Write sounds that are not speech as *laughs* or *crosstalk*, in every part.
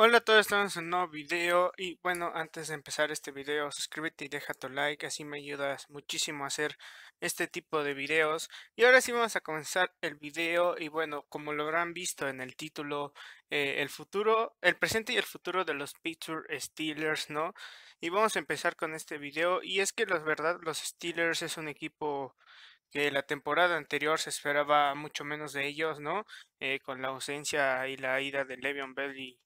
Hola a todos, estamos en un nuevo video y bueno, antes de empezar este video, suscríbete y deja tu like, así me ayudas muchísimo a hacer este tipo de videos. Y ahora sí vamos a comenzar el video y bueno, como lo habrán visto en el título, eh, el futuro, el presente y el futuro de los Pittsburgh Steelers, ¿no? Y vamos a empezar con este video y es que la verdad los Steelers es un equipo que la temporada anterior se esperaba mucho menos de ellos, ¿no? Eh, con la ausencia y la ida de Le'Veon Bell y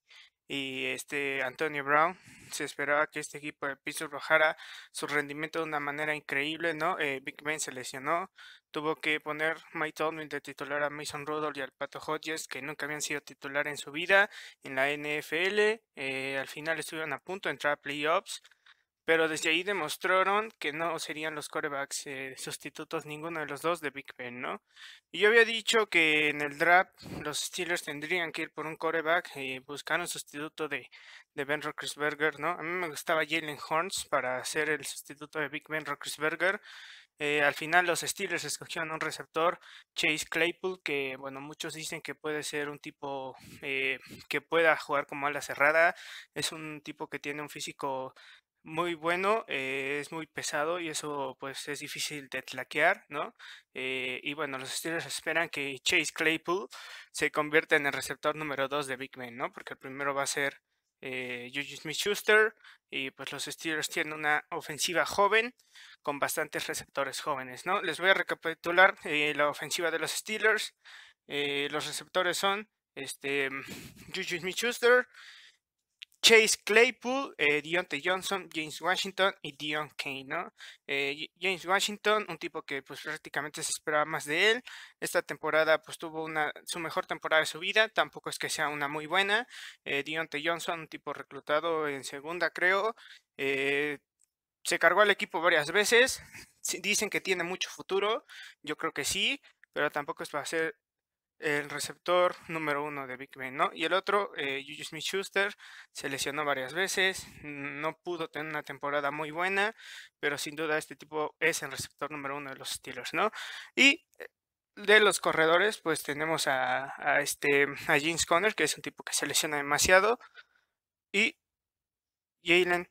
y este Antonio Brown. Se esperaba que este equipo de Pittsburgh bajara su rendimiento de una manera increíble, ¿no? Eh, Big Ben se lesionó, tuvo que poner Mike Tomlin de titular a Mason Rudolph y al Pato Hodges, que nunca habían sido titular en su vida en la NFL. Eh, al final estuvieron a punto de entrar a playoffs, pero desde ahí demostraron que no serían los corebacks eh, sustitutos ninguno de los dos de Big Ben, ¿no? Y yo había dicho que en el draft los Steelers tendrían que ir por un coreback y eh, buscar un sustituto de, Ben Roethlisberger, ¿no? A mí me gustaba Jalen Horns para ser el sustituto de Big Ben Roethlisberger. Eh, al final los Steelers escogieron un receptor, Chase Claypool, que bueno, muchos dicen que puede ser un tipo que pueda jugar como ala cerrada. Es un tipo que tiene un físico muy bueno, eh, es muy pesado y eso pues es difícil de tlaquear, ¿no? Eh, y bueno, los Steelers esperan que Chase Claypool se convierta en el receptor número 2 de Big Ben, ¿no? Porque el primero va a ser eh, Juju Smith-Schuster y pues los Steelers tienen una ofensiva joven con bastantes receptores jóvenes, ¿no? Les voy a recapitular la ofensiva de los Steelers. los receptores son este, Juju Smith-Schuster, Chase Claypool, eh, dionte Johnson, James Washington y Dion Kane, eh, James Washington, un tipo que pues prácticamente se esperaba más de él. Esta temporada pues tuvo una, su mejor temporada de su vida, tampoco es que sea una muy buena. Eh, Johnson, un tipo reclutado en segunda creo. Eh, se cargó al equipo varias veces. Dicen que tiene mucho futuro, yo creo que sí, pero tampoco es para ser el receptor número uno de Big Ben, ¿no? Y el otro, eh, Schuster, se lesionó varias veces, no pudo tener una temporada muy buena, pero sin duda este tipo es el receptor número uno de los Steelers, ¿no? Y eh, de los corredores, pues tenemos a, este James Conner, que es un tipo que se lesiona demasiado, y Jalen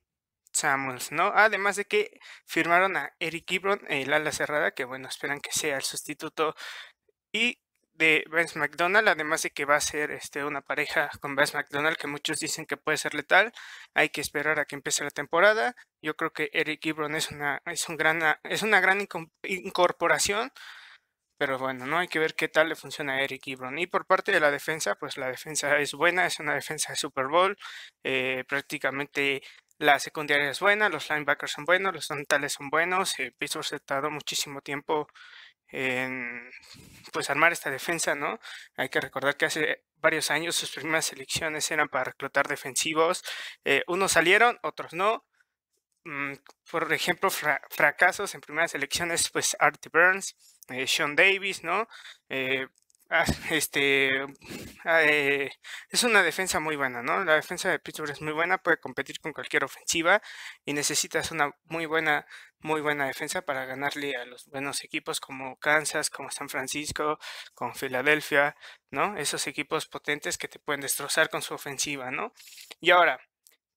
Samuels, ¿no? Además de que firmaron a Eric Ebron, el ala cerrada, que bueno, esperan que sea el sustituto y de Vance McDonald, además de que va a ser este, una pareja con Vance McDonald que muchos dicen que puede ser letal. Hay que esperar a que empiece la temporada. Yo creo que Eric Ebron es una, es un gran, es una gran incorporación, pero bueno, no hay que ver qué tal le funciona a Eric Ebron. Y por parte de la defensa, pues la defensa es buena, es una defensa de Super Bowl, eh, prácticamente la secundaria es buena, los linebackers son buenos, los frontales son buenos. piso eh, Pittsburgh se tardó muchísimo tiempo en pues armar esta defensa, ¿no? Hay que recordar que hace varios años sus primeras elecciones eran para reclutar defensivos. Eh, unos salieron, otros no. Mm, por ejemplo, fracasos en primeras elecciones, pues Artie Burns, eh, Sean Davis, ¿no? Eh, Ah, *laughs* este ah, eh, es una defensa muy buena, ¿no? La defensa de Pittsburgh es muy buena, puede competir con cualquier ofensiva y necesitas una muy buena, muy buena defensa para ganarle a los buenos equipos como Kansas, como San Francisco, como Filadelfia, ¿no? Esos equipos potentes que te pueden destrozar con su ofensiva, ¿no? Y ahora,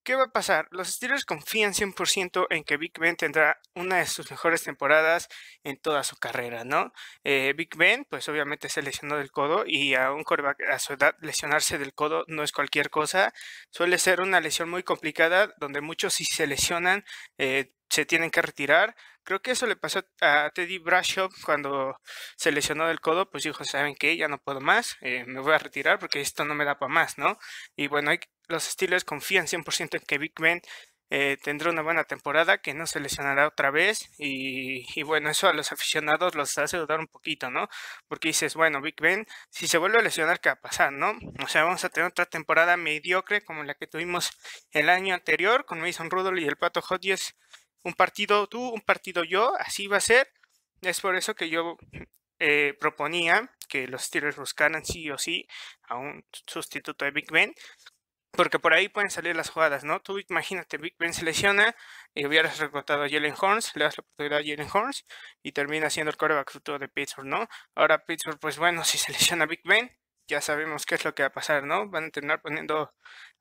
¿Qué va a pasar? Los Steelers confían 100% en que Big Ben tendrá una de sus mejores temporadas en toda su carrera, ¿no? Eh, Big Ben, pues obviamente se lesionó del codo y a un coreback a su edad lesionarse del codo no es cualquier cosa. Suele ser una lesión muy complicada donde muchos si se lesionan eh, se tienen que retirar. Creo que eso le pasó a Teddy Brashop cuando se lesionó del codo, pues dijo, ¿saben qué? Ya no puedo más, eh, me voy a retirar porque esto no me da para más, ¿no? Y bueno, hay, los Steelers confían 100% en que Big Ben eh, tendrá una buena temporada, que no se lesionará otra vez. Y, bueno, eso a los aficionados los hace dudar un poquito, ¿no? Porque dices, bueno, Big Ben, si se vuelve a lesionar, ¿qué va a pasar, no? O sea, vamos a tener otra temporada mediocre como la que tuvimos el año anterior con Mason Rudolph y el Pato Hodges. Un partido tú, un partido yo, así va a ser. Es por eso que yo eh, proponía que los Steelers buscaran sí o sí a un sustituto de Big Ben, porque por ahí pueden salir las jugadas, ¿no? Tú imagínate, Big Ben se lesiona y hubieras reclutado a Jalen Horns, le das la oportunidad a Jalen Horns y termina siendo el coreback futuro de Pittsburgh, ¿no? Ahora Pittsburgh, pues bueno, si se a Big Ben, ya sabemos qué es lo que va a pasar, ¿no? Van a terminar poniendo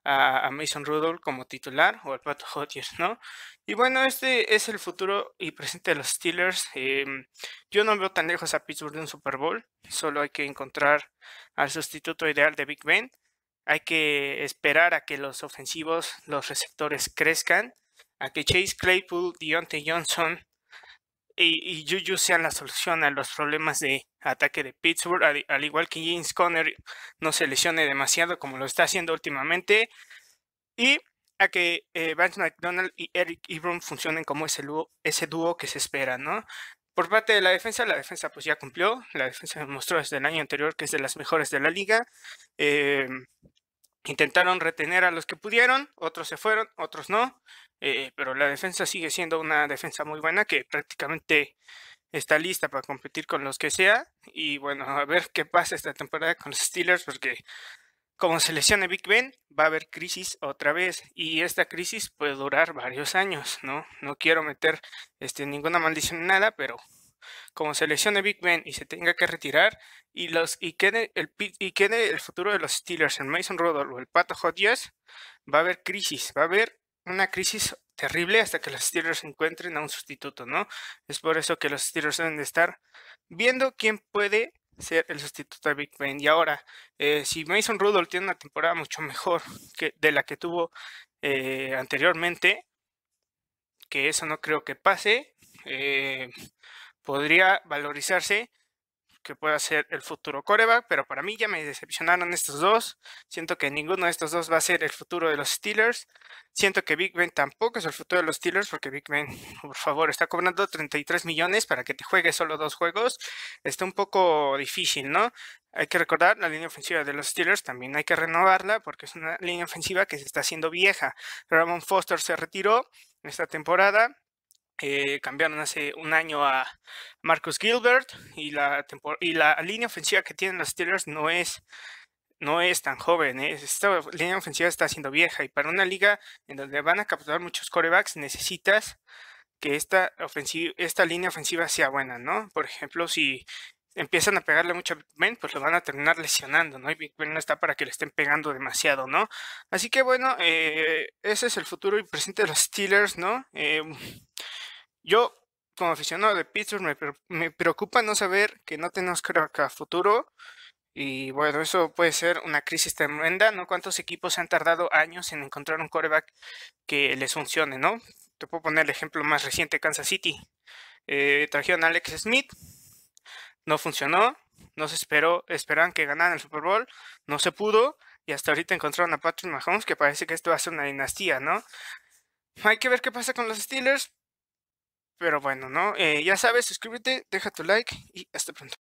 a, Mason Rudolph como titular o al Pato Hodges, ¿no? Y bueno, este es el futuro y presente de los Steelers. Em, yo no veo tan lejos a Pittsburgh de un Super Bowl, solo hay que encontrar al sustituto ideal de Big Ben. Hay que esperar a que los ofensivos, los receptores crezcan, a que Chase Claypool, Deontay Johnson y, Juju sean la solución a los problemas de ataque de Pittsburgh, al, igual que James Conner no se lesione demasiado como lo está haciendo últimamente. Y a que eh, Vance McDonald y Eric Ebron funcionen como ese dúo, ese dúo que se espera, ¿no? Por parte de la defensa, la defensa pues ya cumplió, la defensa mostró desde el año anterior que es de las mejores de la liga. Eh, Intentaron retener a los que pudieron, otros se fueron, otros no, eh, pero la defensa sigue siendo una defensa muy buena que prácticamente está lista para competir con los que sea. Y bueno, a ver qué pasa esta temporada con los Steelers, porque como se lesione Big Ben, va a haber crisis otra vez. Y esta crisis puede durar varios años, ¿no? No quiero meter este, ninguna maldición en nada, pero como se lesione Big Ben y se tenga que retirar, y, los, y, quede, el, y el futuro de los Steelers, en Mason Rudolph o el Pato Hodges, va a haber crisis, va a haber una crisis terrible hasta que los Steelers encuentren a un sustituto, ¿no? Es por eso que los Steelers deben de estar viendo quién puede ser el sustituto de Big Ben. Y ahora, eh, si Mason Rudolph tiene una temporada mucho mejor que de la que tuvo eh, anteriormente, que eso no creo que pase, eh, podría valorizarse que pueda ser el futuro coreback, pero para mí ya me decepcionaron estos dos. Siento que ninguno de estos dos va a ser el futuro de los Steelers. Siento que Big Ben tampoco es el futuro de los Steelers, porque Big Ben, por favor, está cobrando 33 millones para que te juegue solo dos juegos. Está un poco difícil, ¿no? Hay que recordar la línea ofensiva de los Steelers, también hay que renovarla porque es una línea ofensiva que se está haciendo vieja. Ramon Foster se retiró esta temporada. Eh, cambiaron hace un año a Marcus Gilbert y la, y la línea ofensiva que tienen los Steelers no es, no es tan joven. ¿eh? Esta línea ofensiva está siendo vieja y para una liga en donde van a capturar muchos corebacks necesitas que esta, esta línea ofensiva sea buena, ¿no? Por ejemplo, si empiezan a pegarle mucho a pues lo van a terminar lesionando, ¿no? Y Big no está para que le estén pegando demasiado, ¿no? Así que bueno, eh, ese es el futuro y presente de los Steelers, ¿no? Yo, como aficionado de Pittsburgh, me, preocupa no saber que no tenemos crack a futuro. Y bueno, eso puede ser una crisis tremenda, ¿no? ¿Cuántos equipos han tardado años en encontrar un coreback que les funcione, ¿no? Te puedo poner el ejemplo más reciente, Kansas City. Eh, trajeron a Alex Smith, no funcionó, no se esperó, esperaban que ganaran el Super Bowl, no se pudo, y hasta ahorita encontraron a Patrick Mahomes, que parece que esto va a ser una dinastía, ¿no? Hay que ver qué pasa con los Steelers, pero bueno, ¿no? Eh, ya sabes, suscríbete, deja tu like y hasta pronto.